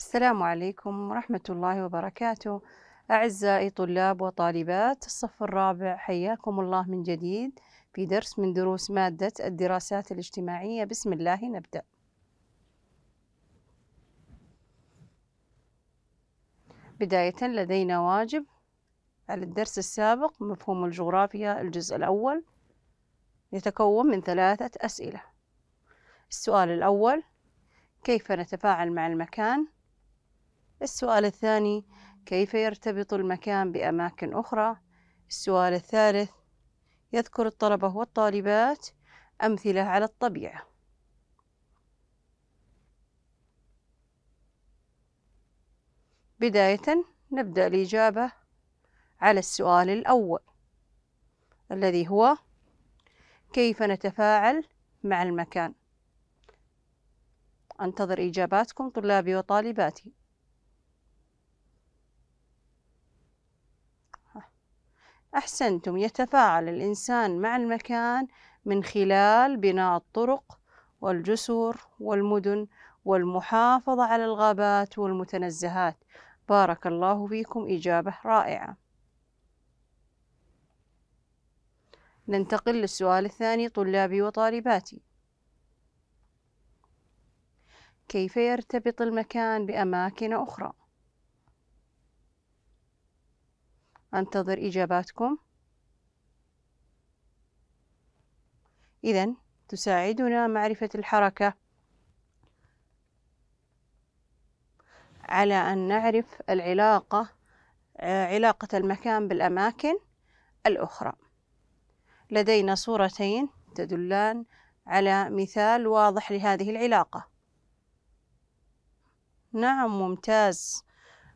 السلام عليكم ورحمة الله وبركاته أعزائي طلاب وطالبات الصف الرابع حياكم الله من جديد في درس من دروس مادة الدراسات الاجتماعية بسم الله نبدأ بداية لدينا واجب على الدرس السابق مفهوم الجغرافيا الجزء الأول يتكون من ثلاثة أسئلة السؤال الأول كيف نتفاعل مع المكان السؤال الثاني كيف يرتبط المكان بأماكن أخرى السؤال الثالث يذكر الطلبة والطالبات أمثلة على الطبيعة بداية نبدأ الإجابة على السؤال الأول الذي هو كيف نتفاعل مع المكان أنتظر إجاباتكم طلابي وطالباتي أحسنتم يتفاعل الإنسان مع المكان من خلال بناء الطرق والجسور والمدن والمحافظة على الغابات والمتنزهات بارك الله فيكم إجابة رائعة ننتقل للسؤال الثاني طلابي وطالباتي كيف يرتبط المكان بأماكن أخرى؟ أنتظر إجاباتكم إذا تساعدنا معرفة الحركة على أن نعرف العلاقة علاقة المكان بالأماكن الأخرى لدينا صورتين تدلان على مثال واضح لهذه العلاقة نعم ممتاز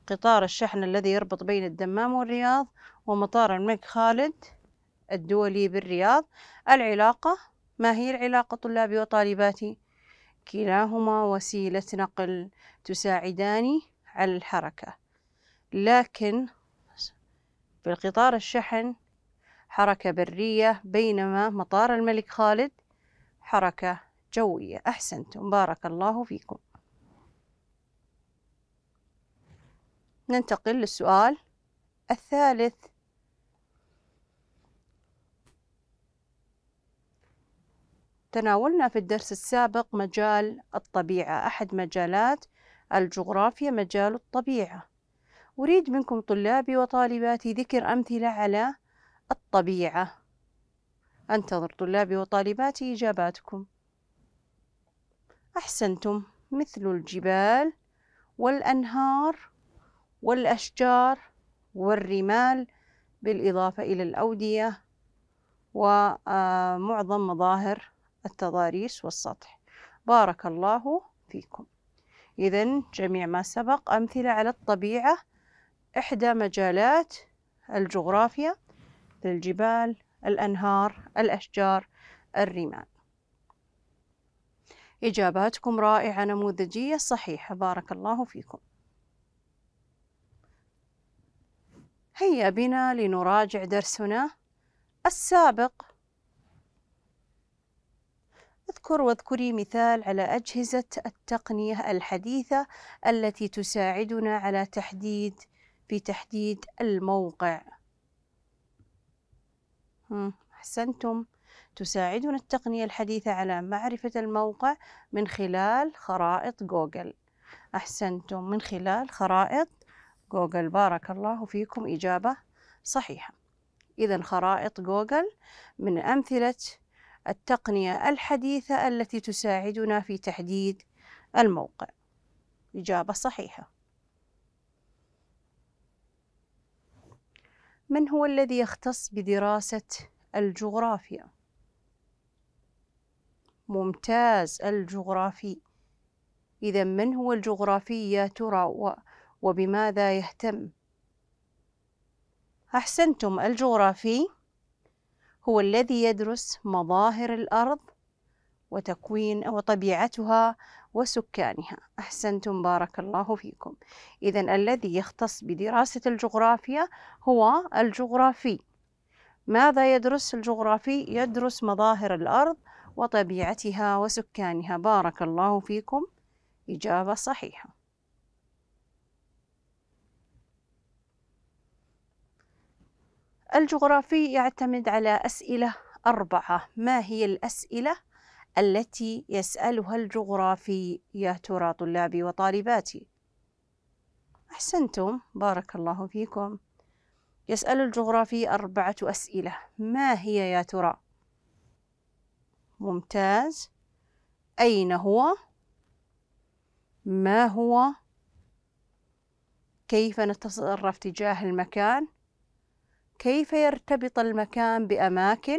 قطار الشحن الذي يربط بين الدمام والرياض ومطار الملك خالد الدولي بالرياض العلاقة ما هي العلاقة طلابي وطالباتي؟ كلاهما وسيلة نقل تساعدان على الحركة لكن في القطار الشحن حركة برية بينما مطار الملك خالد حركة جوية أحسنتم بارك الله فيكم ننتقل للسؤال الثالث تناولنا في الدرس السابق مجال الطبيعة أحد مجالات الجغرافيا مجال الطبيعة أريد منكم طلابي وطالباتي ذكر أمثلة على الطبيعة أنتظر طلابي وطالباتي إجاباتكم أحسنتم مثل الجبال والأنهار والأشجار والرمال بالإضافة إلى الأودية ومعظم مظاهر التضاريس والسطح بارك الله فيكم إذا جميع ما سبق أمثلة على الطبيعة إحدى مجالات الجغرافيا الجبال الأنهار الأشجار الرمال إجاباتكم رائعة نموذجية صحيحة بارك الله فيكم هيا بنا لنراجع درسنا السابق اذكر واذكري مثال على أجهزة التقنية الحديثة التي تساعدنا على تحديد في تحديد الموقع أحسنتم تساعدنا التقنية الحديثة على معرفة الموقع من خلال خرائط جوجل أحسنتم من خلال خرائط جوجل بارك الله فيكم إجابة صحيحة إذا خرائط جوجل من أمثلة التقنية الحديثة التي تساعدنا في تحديد الموقع إجابة صحيحة من هو الذي يختص بدراسة الجغرافيا؟ ممتاز الجغرافي إذا من هو الجغرافي يا ترى وبماذا يهتم احسنتم الجغرافي هو الذي يدرس مظاهر الارض وتكوين وطبيعتها وسكانها احسنتم بارك الله فيكم اذا الذي يختص بدراسه الجغرافيا هو الجغرافي ماذا يدرس الجغرافي يدرس مظاهر الارض وطبيعتها وسكانها بارك الله فيكم اجابه صحيحه الجغرافي يعتمد على أسئلة أربعة ما هي الأسئلة التي يسألها الجغرافي يا ترى طلابي وطالباتي أحسنتم بارك الله فيكم يسأل الجغرافي أربعة أسئلة ما هي يا ترى ممتاز أين هو ما هو كيف نتصرف تجاه المكان كيف يرتبط المكان بأماكن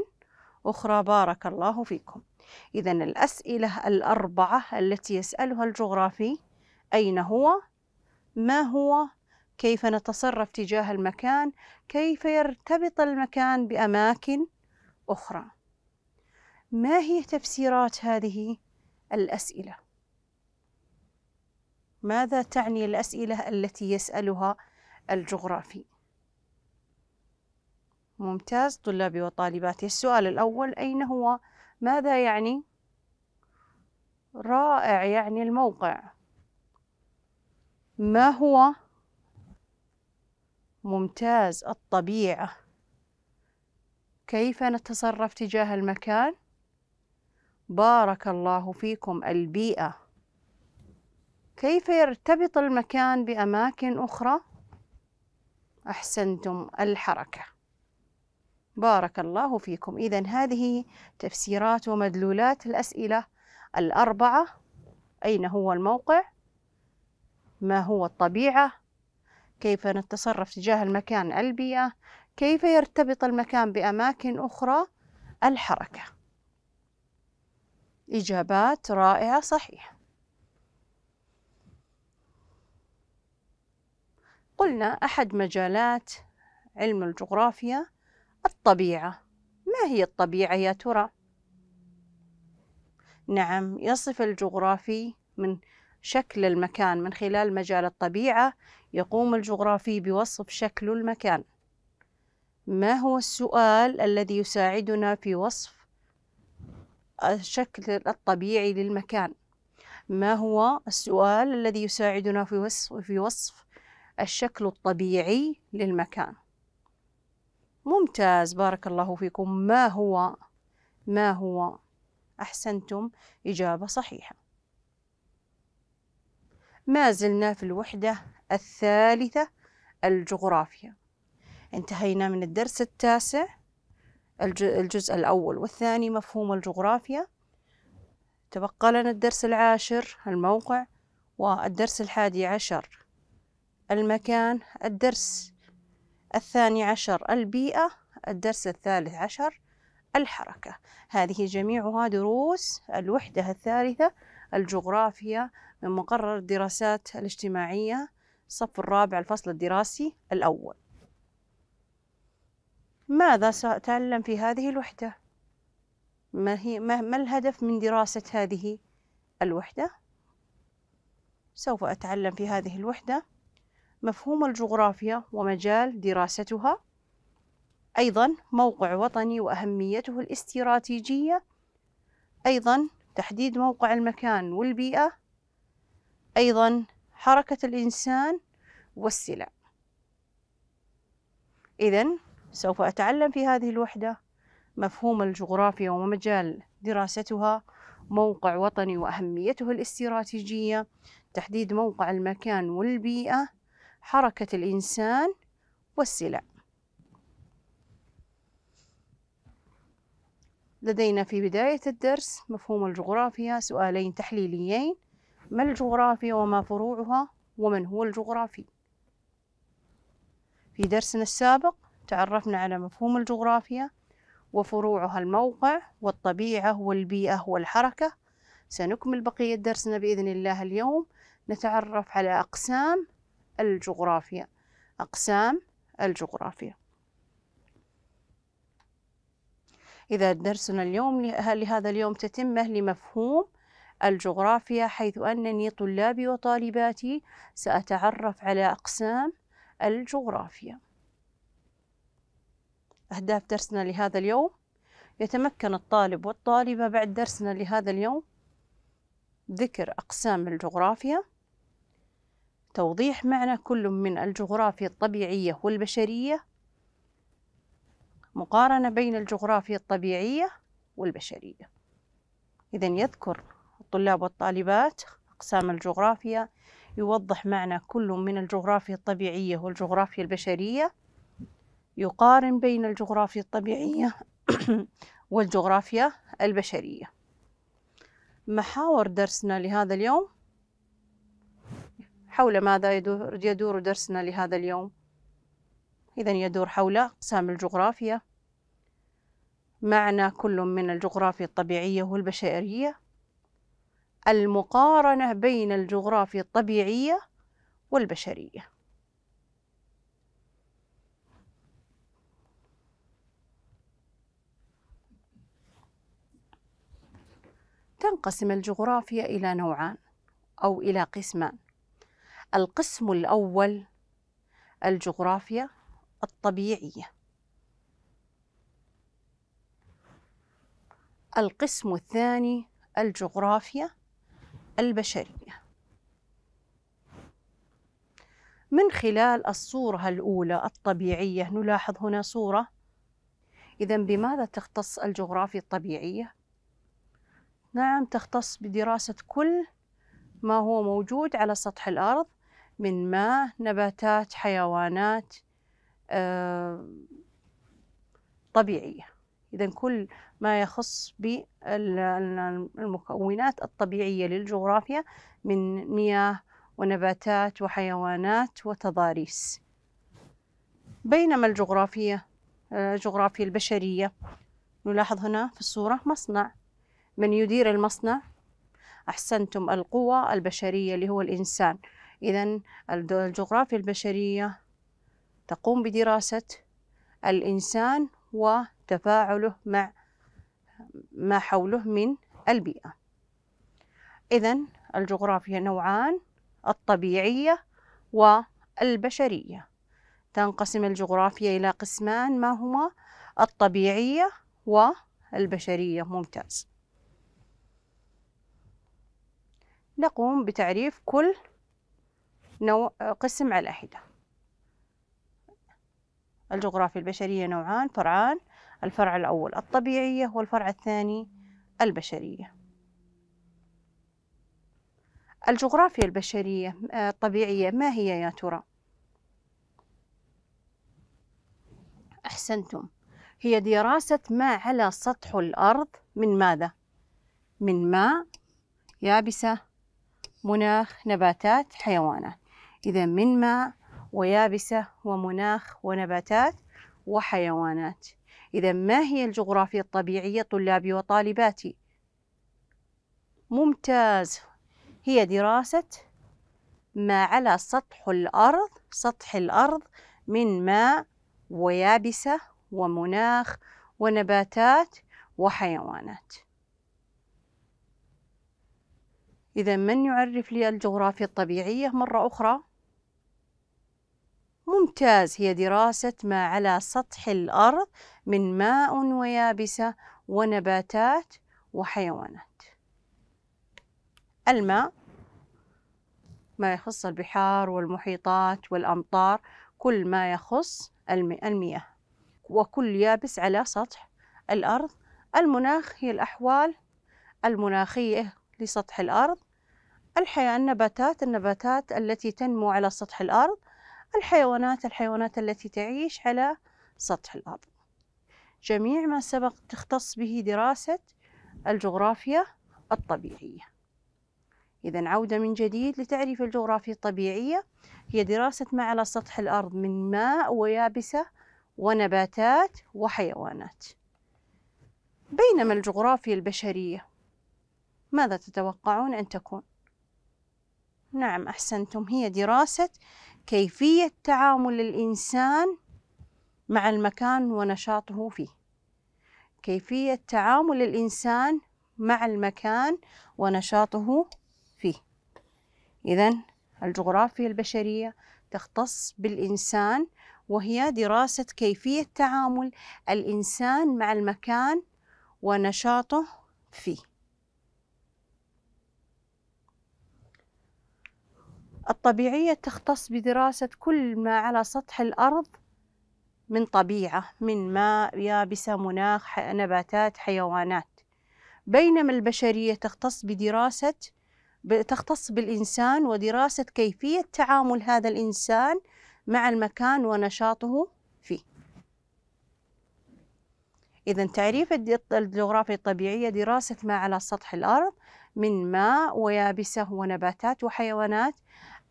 أخرى بارك الله فيكم إذا الأسئلة الأربعة التي يسألها الجغرافي أين هو؟ ما هو؟ كيف نتصرف تجاه المكان؟ كيف يرتبط المكان بأماكن أخرى؟ ما هي تفسيرات هذه الأسئلة؟ ماذا تعني الأسئلة التي يسألها الجغرافي؟ ممتاز طلابي وطالباتي السؤال الأول أين هو؟ ماذا يعني؟ رائع يعني الموقع ما هو؟ ممتاز الطبيعة كيف نتصرف تجاه المكان؟ بارك الله فيكم البيئة كيف يرتبط المكان بأماكن أخرى؟ أحسنتم الحركة بارك الله فيكم إذا هذه تفسيرات ومدلولات الأسئلة الأربعة أين هو الموقع ما هو الطبيعة كيف نتصرف تجاه المكان البيئة كيف يرتبط المكان بأماكن أخرى الحركة إجابات رائعة صحيحة قلنا أحد مجالات علم الجغرافيا الطبيعة ما هي الطبيعة يا ترى؟ نعم يصف الجغرافي من شكل المكان من خلال مجال الطبيعة يقوم الجغرافي بوصف شكل المكان ما هو السؤال الذي يساعدنا في وصف الشكل الطبيعي للمكان ما هو السؤال الذي يساعدنا في وصف, في وصف الشكل الطبيعي للمكان ممتاز بارك الله فيكم ما هو ما هو أحسنتم إجابة صحيحة ما زلنا في الوحدة الثالثة الجغرافيا انتهينا من الدرس التاسع الجزء الأول والثاني مفهوم الجغرافيا تبقى لنا الدرس العاشر الموقع والدرس الحادي عشر المكان الدرس الثاني عشر البيئة الدرس الثالث عشر الحركة هذه جميعها دروس الوحدة الثالثة الجغرافيا من مقرر الدراسات الاجتماعية الصف الرابع الفصل الدراسي الأول ماذا سأتعلم في هذه الوحدة؟ ما, هي ما, ما الهدف من دراسة هذه الوحدة؟ سوف أتعلم في هذه الوحدة مفهوم الجغرافيا ومجال دراستها أيضا موقع وطني وأهميته الاستراتيجية أيضا تحديد موقع المكان والبيئة أيضا حركة الإنسان والسلع إذا سوف أتعلم في هذه الوحدة مفهوم الجغرافيا ومجال دراستها موقع وطني وأهميته الاستراتيجية تحديد موقع المكان والبيئة حركة الإنسان والسلع لدينا في بداية الدرس مفهوم الجغرافيا سؤالين تحليليين ما الجغرافيا وما فروعها ومن هو الجغرافي في درسنا السابق تعرفنا على مفهوم الجغرافيا وفروعها الموقع والطبيعة والبيئة والحركة سنكمل بقية درسنا بإذن الله اليوم نتعرف على أقسام الجغرافيا أقسام الجغرافيا إذا درسنا اليوم لهذا اليوم تتمه لمفهوم الجغرافيا حيث أنني طلابي وطالباتي سأتعرف على أقسام الجغرافيا أهداف درسنا لهذا اليوم يتمكن الطالب والطالبة بعد درسنا لهذا اليوم ذكر أقسام الجغرافيا توضيح معنى كل من الجغرافيا الطبيعية والبشرية مقارنة بين الجغرافيا الطبيعية والبشرية إذا يذكر الطلاب والطالبات أقسام الجغرافيا يوضح معنى كل من الجغرافيا الطبيعية والجغرافيا البشرية يقارن بين الجغرافيا الطبيعية والجغرافيا البشرية محاور درسنا لهذا اليوم حول ماذا يدور, يدور درسنا لهذا اليوم إذا يدور حول أقسام الجغرافيا معنى كل من الجغرافيا الطبيعية والبشرية المقارنة بين الجغرافيا الطبيعية والبشرية تنقسم الجغرافيا إلى نوعان أو إلى قسمان القسم الأول الجغرافيا الطبيعية القسم الثاني الجغرافيا البشرية من خلال الصورة الأولى الطبيعية نلاحظ هنا صورة إذا بماذا تختص الجغرافيا الطبيعية؟ نعم تختص بدراسة كل ما هو موجود على سطح الأرض من ماء نباتات حيوانات آه، طبيعية إذا كل ما يخص بالمكونات الطبيعية للجغرافيا من مياه ونباتات وحيوانات وتضاريس بينما الجغرافية الجغرافيا آه، البشرية نلاحظ هنا في الصورة مصنع من يدير المصنع أحسنتم القوى البشرية اللي هو الإنسان إذا الجغرافيا البشرية تقوم بدراسة الإنسان وتفاعله مع ما حوله من البيئة إذا الجغرافيا نوعان الطبيعية والبشرية تنقسم الجغرافيا إلى قسمان ما هما الطبيعية والبشرية ممتاز نقوم بتعريف كل نوع قسم على حدة الجغرافيا البشرية نوعان فرعان الفرع الأول الطبيعية والفرع الثاني البشرية الجغرافيا البشرية آه، الطبيعية ما هي يا ترى؟ أحسنتم هي دراسة ما على سطح الأرض من ماذا؟ من ماء يابسة مناخ نباتات حيوانات إذا من ماء ويابسة ومناخ ونباتات وحيوانات إذا ما هي الجغرافيا الطبيعية طلابي وطالباتي؟ ممتاز هي دراسة ما على سطح الأرض سطح الأرض من ماء ويابسة ومناخ ونباتات وحيوانات إذا من يعرف لي الجغرافيا الطبيعية مرة أخرى؟ ممتاز هي دراسة ما على سطح الأرض من ماء ويابسة ونباتات وحيوانات الماء ما يخص البحار والمحيطات والأمطار كل ما يخص المياه وكل يابس على سطح الأرض المناخ هي الأحوال المناخية لسطح الأرض الحياة النباتات النباتات التي تنمو على سطح الأرض الحيوانات الحيوانات التي تعيش على سطح الأرض جميع ما سبق تختص به دراسة الجغرافيا الطبيعية إذا عودة من جديد لتعريف الجغرافيا الطبيعية هي دراسة ما على سطح الأرض من ماء ويابسة ونباتات وحيوانات بينما الجغرافيا البشرية ماذا تتوقعون أن تكون؟ نعم أحسنتم هي دراسة كيفية تعامل الإنسان مع المكان ونشاطه فيه كيفية تعامل الإنسان مع المكان ونشاطه فيه إذا الجغرافيا البشرية تختص بالإنسان وهي دراسة كيفية تعامل الإنسان مع المكان ونشاطه فيه الطبيعية تختص بدراسة كل ما على سطح الأرض من طبيعة من ماء يابسة مناخ نباتات حيوانات بينما البشرية تختص بدراسة تختص بالإنسان ودراسة كيفية تعامل هذا الإنسان مع المكان ونشاطه فيه إذا تعريف الجغرافيا الطبيعية دراسة ما على سطح الأرض من ماء ويابسة ونباتات وحيوانات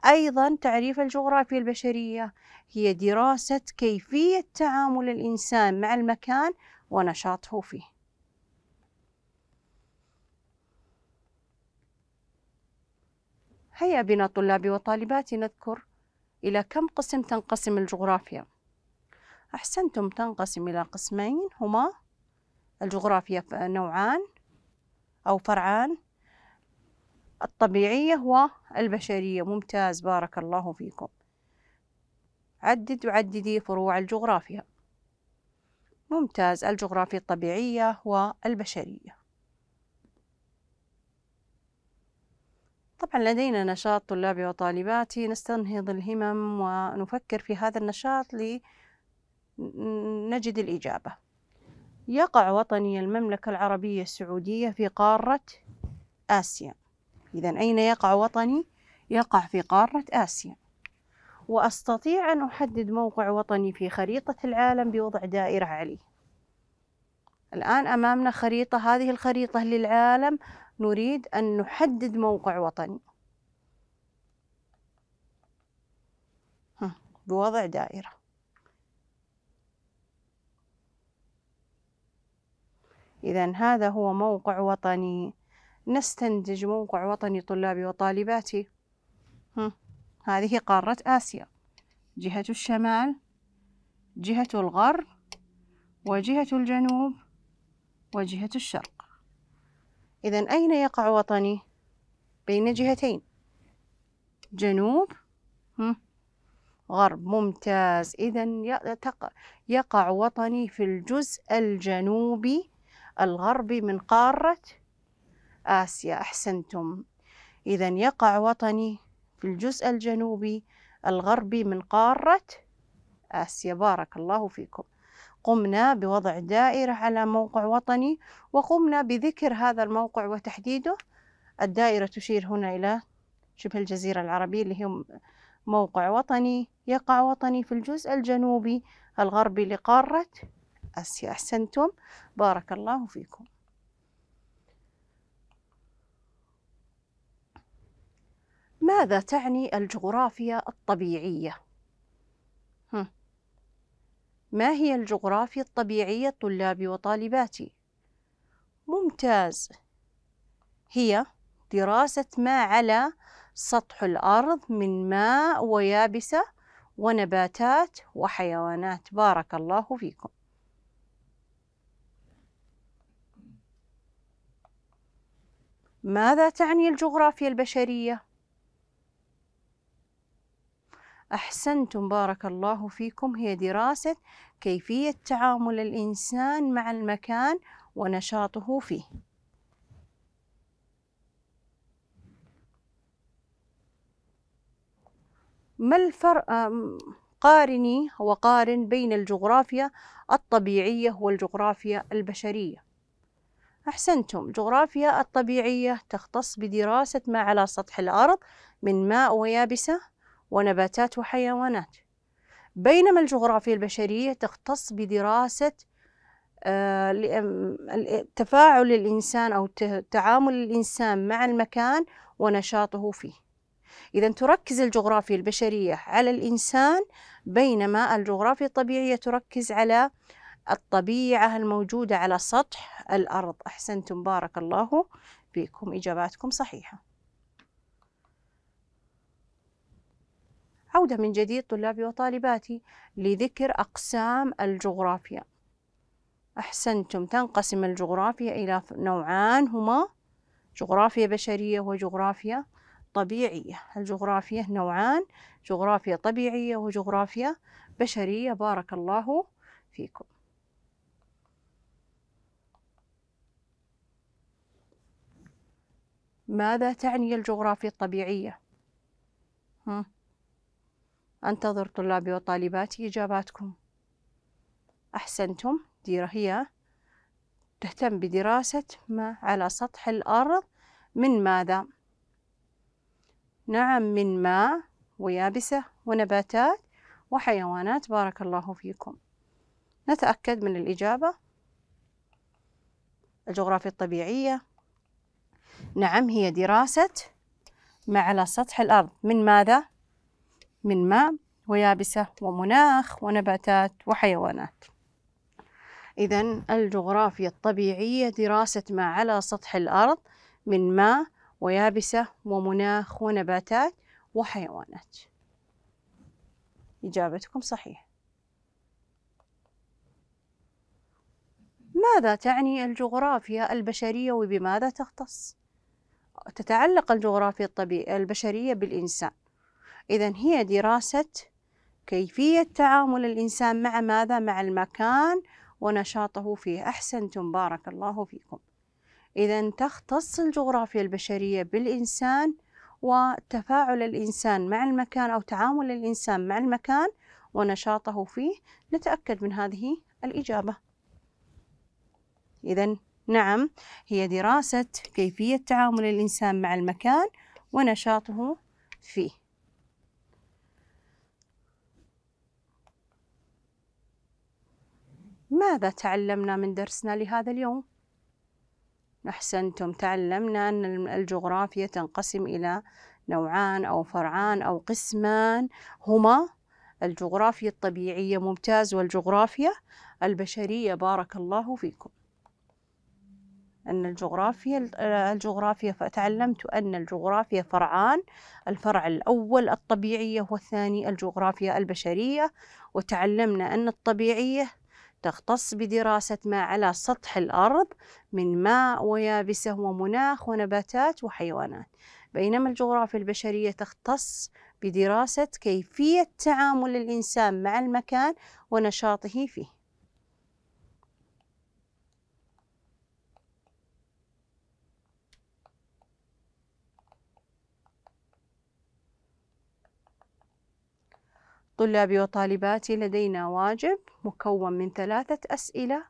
أيضا تعريف الجغرافيا البشرية هي دراسة كيفية تعامل الإنسان مع المكان ونشاطه فيه هيا بنا طلابي وطالباتي نذكر إلى كم قسم تنقسم الجغرافيا أحسنتم تنقسم إلى قسمين هما الجغرافيا نوعان أو فرعان الطبيعية والبشرية ممتاز بارك الله فيكم عدد وعددي فروع الجغرافيا ممتاز الجغرافيا الطبيعية والبشرية طبعا لدينا نشاط طلابي وطالباتي نستنهض الهمم ونفكر في هذا النشاط لنجد الإجابة يقع وطني المملكة العربية السعودية في قارة آسيا إذا أين يقع وطني؟ يقع في قارة آسيا وأستطيع أن أحدد موقع وطني في خريطة العالم بوضع دائرة عليه الآن أمامنا خريطة هذه الخريطة للعالم نريد أن نحدد موقع وطني بوضع دائرة إذا هذا هو موقع وطني نستنتج موقع وطني طلابي وطالباتي هذه قارة آسيا جهة الشمال جهة الغرب وجهة الجنوب وجهة الشرق إذا أين يقع وطني؟ بين جهتين جنوب غرب ممتاز إذا يقع وطني في الجزء الجنوبي الغربي من قارة آسيا أحسنتم إذا يقع وطني في الجزء الجنوبي الغربي من قارة آسيا بارك الله فيكم قمنا بوضع دائرة على موقع وطني وقمنا بذكر هذا الموقع وتحديده الدائرة تشير هنا إلى شبه الجزيرة العربية اللي هي موقع وطني يقع وطني في الجزء الجنوبي الغربي لقارة آسيا أحسنتم بارك الله فيكم ماذا تعني الجغرافيا الطبيعية؟ ما هي الجغرافيا الطبيعية طلابي وطالباتي؟ ممتاز هي دراسة ما على سطح الأرض من ماء ويابسة ونباتات وحيوانات بارك الله فيكم ماذا تعني الجغرافيا البشرية؟ أحسنتم بارك الله فيكم هي دراسة كيفية تعامل الإنسان مع المكان ونشاطه فيه ما الفرق قارني وقارن بين الجغرافيا الطبيعية والجغرافيا البشرية أحسنتم الجغرافيا الطبيعية تختص بدراسة ما على سطح الأرض من ماء ويابسة ونباتات وحيوانات بينما الجغرافيا البشرية تختص بدراسة آه، تفاعل الإنسان أو تعامل الإنسان مع المكان ونشاطه فيه إذا تركز الجغرافيا البشرية على الإنسان بينما الجغرافيا الطبيعية تركز على الطبيعة الموجودة على سطح الأرض أحسنتم بارك الله فيكم إجاباتكم صحيحة عودة من جديد طلابي وطالباتي لذكر أقسام الجغرافيا أحسنتم تنقسم الجغرافيا إلى نوعان هما جغرافيا بشرية وجغرافيا طبيعية الجغرافيا نوعان جغرافيا طبيعية وجغرافيا بشرية بارك الله فيكم ماذا تعني الجغرافيا الطبيعية؟ هم؟ أنتظر طلابي وطالباتي إجاباتكم أحسنتم ديرة هي تهتم بدراسة ما على سطح الأرض من ماذا؟ نعم من ماء ويابسة ونباتات وحيوانات بارك الله فيكم نتأكد من الإجابة الجغرافيا الطبيعية نعم هي دراسة ما على سطح الأرض من ماذا؟ من ماء ويابسة ومناخ ونباتات وحيوانات إذا الجغرافيا الطبيعية دراسة ما على سطح الأرض من ماء ويابسة ومناخ ونباتات وحيوانات إجابتكم صحيحة ماذا تعني الجغرافيا البشرية وبماذا تختص؟ تتعلق الجغرافيا الطبيعية البشرية بالإنسان إذا هي دراسة كيفية تعامل الإنسان مع ماذا؟ مع المكان ونشاطه فيه أحسنتم بارك الله فيكم إذا تختص الجغرافيا البشرية بالإنسان وتفاعل الإنسان مع المكان أو تعامل الإنسان مع المكان ونشاطه فيه نتأكد من هذه الإجابة إذا نعم هي دراسة كيفية تعامل الإنسان مع المكان ونشاطه فيه ماذا تعلمنا من درسنا لهذا اليوم؟ أحسنتم تعلمنا أن الجغرافيا تنقسم إلى نوعان أو فرعان أو قسمان هما الجغرافيا الطبيعية ممتاز والجغرافيا البشرية بارك الله فيكم أن الجغرافيا آه، الجغرافيا فتعلمت أن الجغرافيا فرعان الفرع الأول الطبيعية والثاني الجغرافيا البشرية وتعلمنا أن الطبيعية تختص بدراسة ما على سطح الأرض من ماء ويابسة ومناخ ونباتات وحيوانات بينما الجغرافيا البشرية تختص بدراسة كيفية تعامل الإنسان مع المكان ونشاطه فيه طلابي وطالباتي لدينا واجب مكون من ثلاثة أسئلة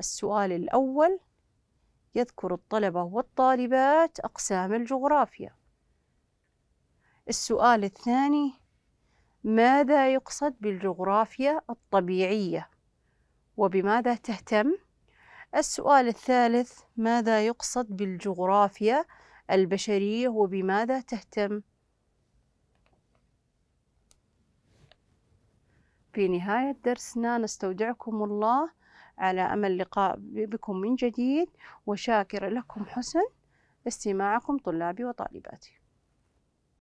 السؤال الأول يذكر الطلبة والطالبات أقسام الجغرافيا السؤال الثاني ماذا يقصد بالجغرافيا الطبيعية وبماذا تهتم؟ السؤال الثالث ماذا يقصد بالجغرافيا البشرية وبماذا تهتم؟ في نهاية درسنا نستودعكم الله على أمل لقاء بكم من جديد وشاكر لكم حسن استماعكم طلابي وطالباتي